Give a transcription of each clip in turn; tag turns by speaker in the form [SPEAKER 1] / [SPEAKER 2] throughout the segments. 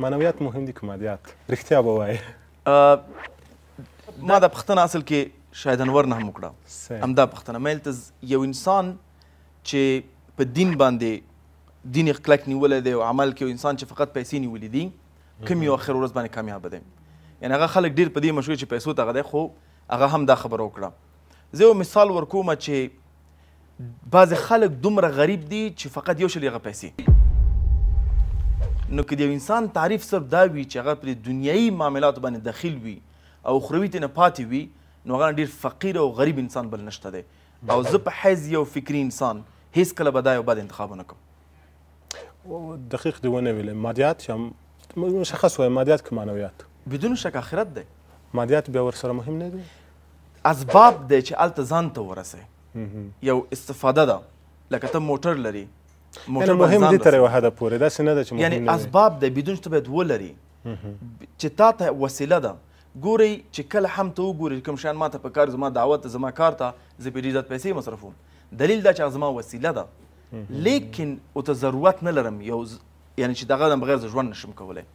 [SPEAKER 1] معنویات مهم دي که مادیات رښتیا به وایې
[SPEAKER 2] ما دا پوښتنه اصل کې شاید انور نه هم وکړه همدا پوښتنه ما دلته یو انسان چې په دین باندې دین یې کلک نیولی دی او عمل کې انسان چې فقط پیسې نیولې دي کم یو آخر ورځ باندې کامیابه دی یعنی هغه خلک ډیر په دې مشغول چې پیسو ته غدي خو هغه هم دا خبره وکړه زه یو مثال ورکوم چې بعضې خلک دومره غریب دي چې فقط یو شل هغه پیسې نو که د یو انسان تعریف صرف دا وي چې هغه پر دنیایي معاملاتو باندې دخیل وي او اخروي ته نه پاتې وي نو هغه ډیر فقیر او غریب انسان بل نشته دی او زه په حیز یو فکری انسان هیڅکله به دا یو بد انتخاب ونه کوم
[SPEAKER 1] دقیق دې ونه ویلې مادیات هم مشخص وایي مادیات که معنویات بدون شک آخرت دی مادیات بیا ورسره
[SPEAKER 2] مهم نه دی اسباب دی چې هلته ځان ته ورسئ یو استفاده ده لکه ته موټر لري یعنی مهم دي تر یو
[SPEAKER 1] هدف پورې داسې نه ده چې یعنی
[SPEAKER 2] اسباب دی بدون چې ته باید ولري
[SPEAKER 1] چې
[SPEAKER 2] تا ته وسیله ده ګورئ چې کله هم ته وګورئ کوم شیان ما ته په کار زما دعوت زما کار ته زه پرې زیات پیسې مصرفوم دلیل دا چې زما وسیله ده لیکن او ته ضرورت نه لرم یو یعنی چې دغه بغیر زه ژوند نشم کولی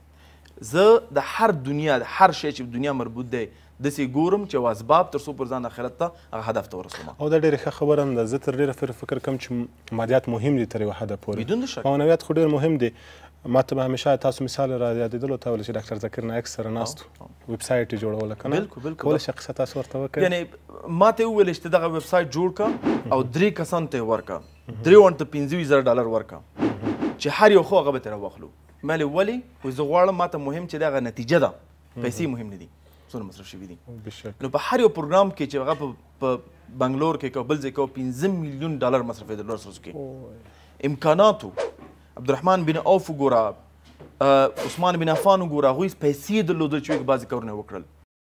[SPEAKER 2] زه د هر دنیا د هر شی چې دنیا مربوط دی دسې ګورم چې یو اسباب تر څو پر ځان آخرت ته هغه هدف ته ورسوم
[SPEAKER 1] او دا ډېره ښه خبره هم ده زه تر ډېره فکر کوم چې مادیات مهم دي تر یوه حده پورې بدون شک معنویات خو ډېر مهم دي ما ته به همیشه تاسو مثال را یادېدلو ته ولې چې ډاکټر ذکر نایک سره ناست ویب سایټ یې جوړوله که نه بلکل بلکل ولې ښه قصه تاسو ورته وکړه
[SPEAKER 2] یعنې ما ته یې وویل چې دغه ویب سایټ جوړ کړه او درې کسانو ته یې ورکړه درېو ته پنځه زره ډالر ورکړه چې هر یو خو هغه به ترې واخلو مالې ولې وایي زه غواړم ما ته مهم چې د هغه نتیجه ده پیسې مهم نه دي څونه مصرف شوي دي نو په هر یو پروګرام کې چې هغه په بنگلور کې کو بل ځای کې پنځه میلیون ډالر مصرف یې درلود سوز کې امکاناتو عبدالرحمن بن عوف وګوره عثمان بن عفان وګوره هغوی پیسې درلودل چې بعضې کارونه یې وکړل